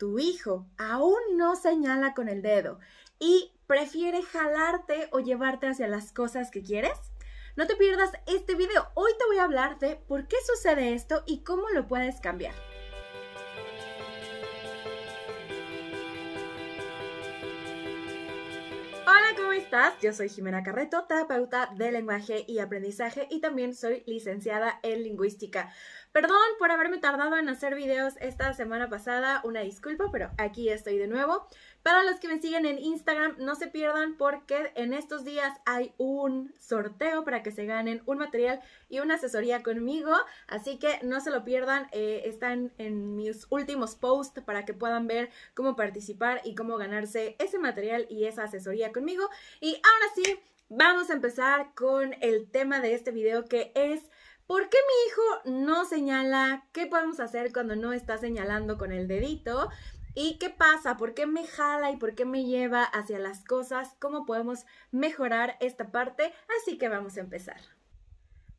Tu hijo aún no señala con el dedo y prefiere jalarte o llevarte hacia las cosas que quieres. No te pierdas este video. Hoy te voy a hablar de por qué sucede esto y cómo lo puedes cambiar. Yo soy Jimena Carreto, terapeuta de lenguaje y aprendizaje y también soy licenciada en lingüística. Perdón por haberme tardado en hacer videos esta semana pasada, una disculpa, pero aquí estoy de nuevo. Para los que me siguen en Instagram, no se pierdan porque en estos días hay un sorteo para que se ganen un material y una asesoría conmigo. Así que no se lo pierdan. Eh, están en mis últimos posts para que puedan ver cómo participar y cómo ganarse ese material y esa asesoría conmigo. Y ahora sí, vamos a empezar con el tema de este video que es... ¿Por qué mi hijo no señala? ¿Qué podemos hacer cuando no está señalando con el dedito? ¿Y qué pasa? ¿Por qué me jala y por qué me lleva hacia las cosas? ¿Cómo podemos mejorar esta parte? Así que vamos a empezar.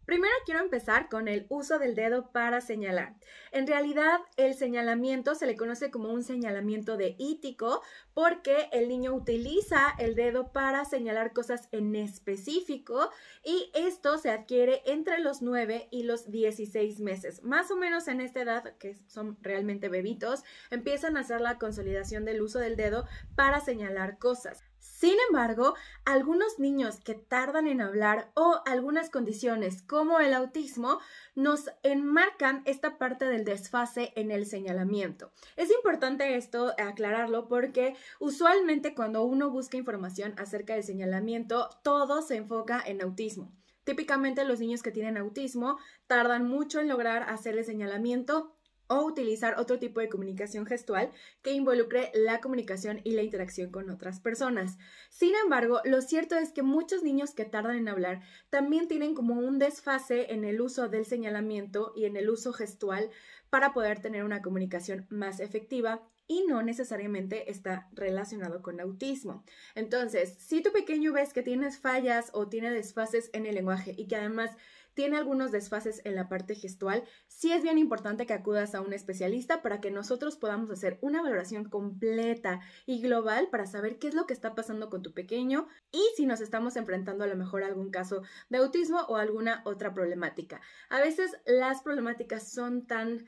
Primero quiero empezar con el uso del dedo para señalar. En realidad, el señalamiento se le conoce como un señalamiento de ítico porque el niño utiliza el dedo para señalar cosas en específico y esto se adquiere entre los 9 y los 16 meses. Más o menos en esta edad, que son realmente bebitos, empiezan a hacer la consolidación del uso del dedo para señalar cosas. Sin embargo, algunos niños que tardan en hablar o algunas condiciones como el autismo nos enmarcan esta parte del desfase en el señalamiento. Es importante esto aclararlo porque usualmente cuando uno busca información acerca del señalamiento, todo se enfoca en autismo. Típicamente los niños que tienen autismo tardan mucho en lograr hacer el señalamiento o utilizar otro tipo de comunicación gestual que involucre la comunicación y la interacción con otras personas. Sin embargo, lo cierto es que muchos niños que tardan en hablar también tienen como un desfase en el uso del señalamiento y en el uso gestual para poder tener una comunicación más efectiva y no necesariamente está relacionado con autismo. Entonces, si tu pequeño ves que tienes fallas o tiene desfases en el lenguaje y que además tiene algunos desfases en la parte gestual, sí es bien importante que acudas a un especialista para que nosotros podamos hacer una valoración completa y global para saber qué es lo que está pasando con tu pequeño y si nos estamos enfrentando a lo mejor a algún caso de autismo o alguna otra problemática. A veces las problemáticas son tan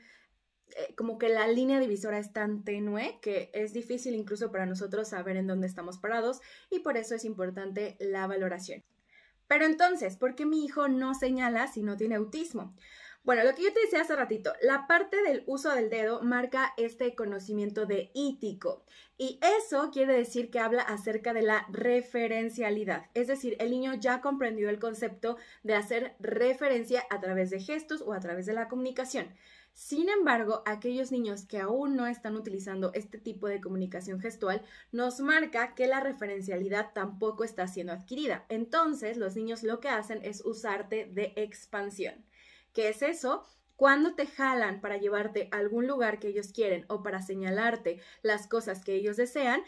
eh, como que la línea divisora es tan tenue que es difícil incluso para nosotros saber en dónde estamos parados y por eso es importante la valoración. Pero entonces, ¿por qué mi hijo no señala si no tiene autismo? Bueno, lo que yo te decía hace ratito, la parte del uso del dedo marca este conocimiento de ítico y eso quiere decir que habla acerca de la referencialidad, es decir, el niño ya comprendió el concepto de hacer referencia a través de gestos o a través de la comunicación. Sin embargo, aquellos niños que aún no están utilizando este tipo de comunicación gestual nos marca que la referencialidad tampoco está siendo adquirida. Entonces, los niños lo que hacen es usarte de expansión. ¿Qué es eso? Cuando te jalan para llevarte a algún lugar que ellos quieren o para señalarte las cosas que ellos desean,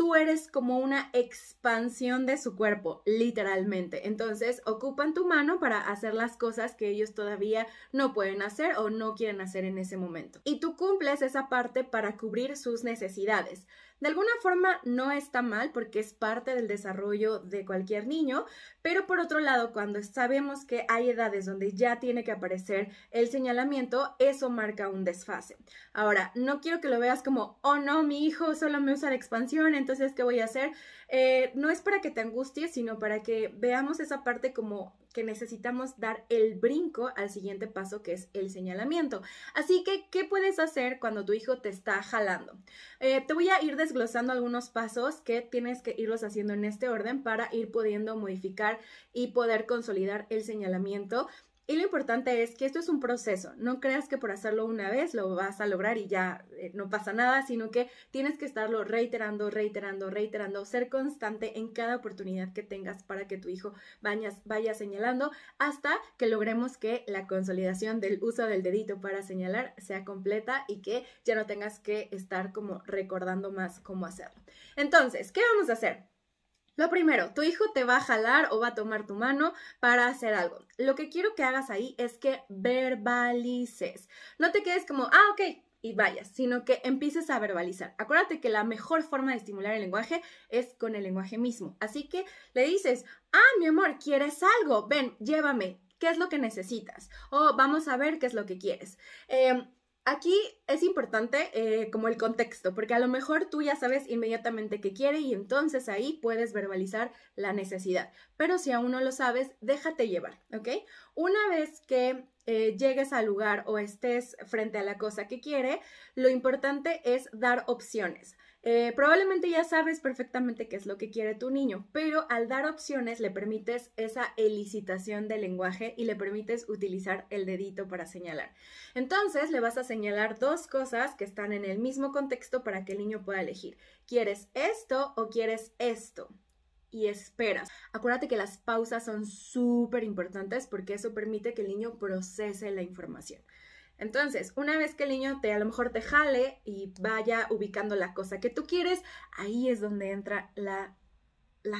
tú eres como una expansión de su cuerpo, literalmente. Entonces, ocupan tu mano para hacer las cosas que ellos todavía no pueden hacer o no quieren hacer en ese momento. Y tú cumples esa parte para cubrir sus necesidades. De alguna forma no está mal porque es parte del desarrollo de cualquier niño, pero por otro lado, cuando sabemos que hay edades donde ya tiene que aparecer el señalamiento, eso marca un desfase. Ahora, no quiero que lo veas como, oh no, mi hijo solo me usa la expansión, entonces, ¿qué voy a hacer? Eh, no es para que te angusties, sino para que veamos esa parte como que necesitamos dar el brinco al siguiente paso que es el señalamiento. Así que, ¿qué puedes hacer cuando tu hijo te está jalando? Eh, te voy a ir desglosando algunos pasos que tienes que irlos haciendo en este orden para ir pudiendo modificar y poder consolidar el señalamiento y lo importante es que esto es un proceso. No creas que por hacerlo una vez lo vas a lograr y ya eh, no pasa nada, sino que tienes que estarlo reiterando, reiterando, reiterando, ser constante en cada oportunidad que tengas para que tu hijo vaya señalando hasta que logremos que la consolidación del uso del dedito para señalar sea completa y que ya no tengas que estar como recordando más cómo hacerlo. Entonces, ¿qué vamos a hacer? Lo primero, tu hijo te va a jalar o va a tomar tu mano para hacer algo. Lo que quiero que hagas ahí es que verbalices. No te quedes como, ah, ok, y vayas, sino que empieces a verbalizar. Acuérdate que la mejor forma de estimular el lenguaje es con el lenguaje mismo. Así que le dices, ah, mi amor, ¿quieres algo? Ven, llévame. ¿Qué es lo que necesitas? O vamos a ver qué es lo que quieres. Eh, Aquí es importante eh, como el contexto, porque a lo mejor tú ya sabes inmediatamente qué quiere y entonces ahí puedes verbalizar la necesidad. Pero si aún no lo sabes, déjate llevar, ¿ok? Una vez que eh, llegues al lugar o estés frente a la cosa que quiere, lo importante es dar opciones. Eh, probablemente ya sabes perfectamente qué es lo que quiere tu niño, pero al dar opciones le permites esa elicitación del lenguaje y le permites utilizar el dedito para señalar. Entonces le vas a señalar dos cosas que están en el mismo contexto para que el niño pueda elegir. ¿Quieres esto o quieres esto? y esperas. Acuérdate que las pausas son súper importantes porque eso permite que el niño procese la información. Entonces, una vez que el niño te a lo mejor te jale y vaya ubicando la cosa que tú quieres, ahí es donde entra la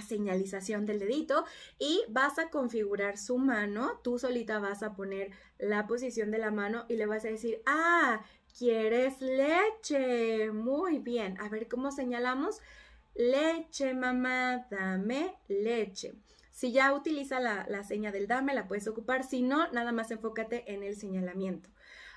señalización del dedito y vas a configurar su mano, tú solita vas a poner la posición de la mano y le vas a decir, ah, quieres leche, muy bien, a ver cómo señalamos, leche mamá, dame leche. Si ya utiliza la, la seña del dame, la puedes ocupar, si no, nada más enfócate en el señalamiento.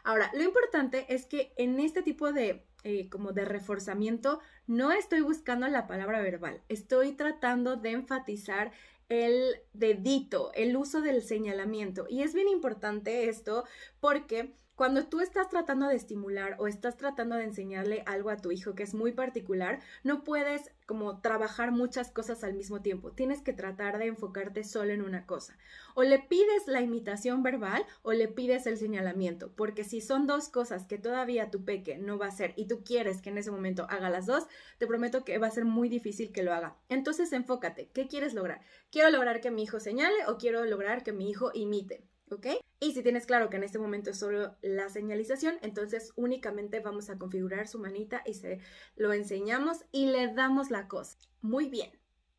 Ahora, lo importante es que en este tipo de eh, como de reforzamiento, no estoy buscando la palabra verbal, estoy tratando de enfatizar el dedito, el uso del señalamiento. Y es bien importante esto porque cuando tú estás tratando de estimular o estás tratando de enseñarle algo a tu hijo que es muy particular, no puedes como trabajar muchas cosas al mismo tiempo. Tienes que tratar de enfocarte solo en una cosa. O le pides la imitación verbal o le pides el señalamiento, porque si son dos cosas que todavía tu peque no va a hacer y tú quieres que en ese momento haga las dos, te prometo que va a ser muy difícil que lo haga. Entonces enfócate, ¿qué quieres lograr? ¿Quiero lograr que mi hijo señale o quiero lograr que mi hijo imite? Y si tienes claro que en este momento es solo la señalización, entonces únicamente vamos a configurar su manita y se lo enseñamos y le damos la cosa. Muy bien,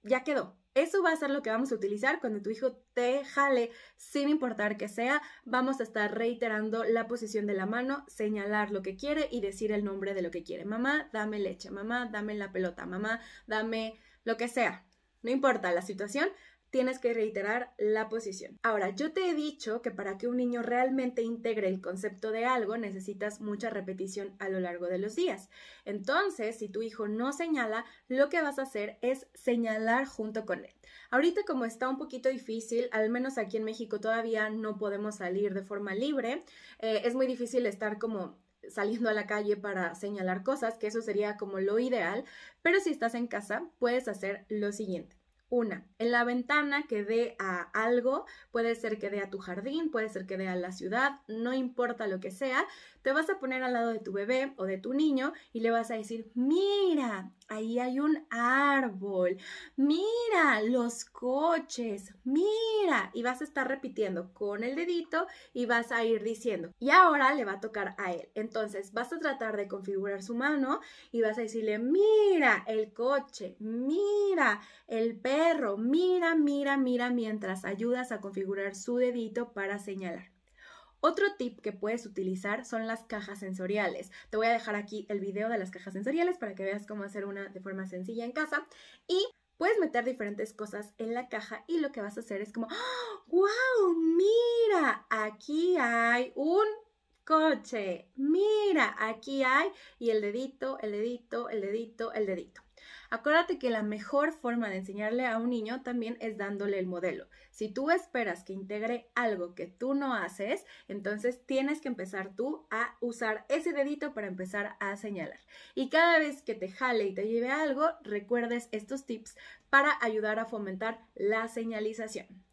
ya quedó. Eso va a ser lo que vamos a utilizar cuando tu hijo te jale, sin importar que sea, vamos a estar reiterando la posición de la mano, señalar lo que quiere y decir el nombre de lo que quiere. Mamá, dame leche, mamá, dame la pelota, mamá, dame lo que sea. No importa la situación, tienes que reiterar la posición. Ahora, yo te he dicho que para que un niño realmente integre el concepto de algo necesitas mucha repetición a lo largo de los días. Entonces, si tu hijo no señala, lo que vas a hacer es señalar junto con él. Ahorita como está un poquito difícil, al menos aquí en México todavía no podemos salir de forma libre, eh, es muy difícil estar como saliendo a la calle para señalar cosas, que eso sería como lo ideal, pero si estás en casa puedes hacer lo siguiente. Una, en la ventana que dé a algo, puede ser que dé a tu jardín, puede ser que dé a la ciudad, no importa lo que sea, te vas a poner al lado de tu bebé o de tu niño y le vas a decir, mira, ahí hay un árbol, mira los coches, mira. Y vas a estar repitiendo con el dedito y vas a ir diciendo. Y ahora le va a tocar a él. Entonces vas a tratar de configurar su mano y vas a decirle, mira el coche, mira el perro, mira, mira, mira, mientras ayudas a configurar su dedito para señalar. Otro tip que puedes utilizar son las cajas sensoriales. Te voy a dejar aquí el video de las cajas sensoriales para que veas cómo hacer una de forma sencilla en casa. Y puedes meter diferentes cosas en la caja y lo que vas a hacer es como, ¡Ah! ¡guau! ¡wow! Mira, aquí hay un coche. Mira, aquí hay y el dedito, el dedito, el dedito, el dedito. Acuérdate que la mejor forma de enseñarle a un niño también es dándole el modelo. Si tú esperas que integre algo que tú no haces, entonces tienes que empezar tú a usar ese dedito para empezar a señalar. Y cada vez que te jale y te lleve algo, recuerdes estos tips para ayudar a fomentar la señalización.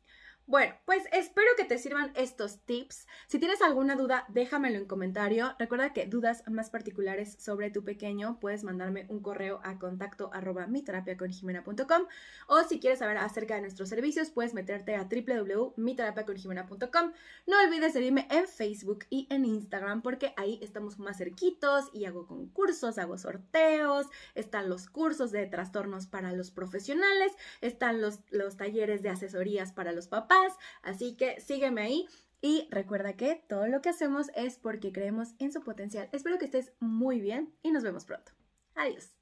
Bueno, pues espero que te sirvan estos tips. Si tienes alguna duda, déjamelo en comentario. Recuerda que dudas más particulares sobre tu pequeño, puedes mandarme un correo a contacto arroba miterapiaconjimena.com o si quieres saber acerca de nuestros servicios, puedes meterte a www.miterapiaconjimena.com. No olvides seguirme en Facebook y en Instagram porque ahí estamos más cerquitos y hago concursos, hago sorteos, están los cursos de trastornos para los profesionales, están los, los talleres de asesorías para los papás Así que sígueme ahí. Y recuerda que todo lo que hacemos es porque creemos en su potencial. Espero que estés muy bien y nos vemos pronto. Adiós.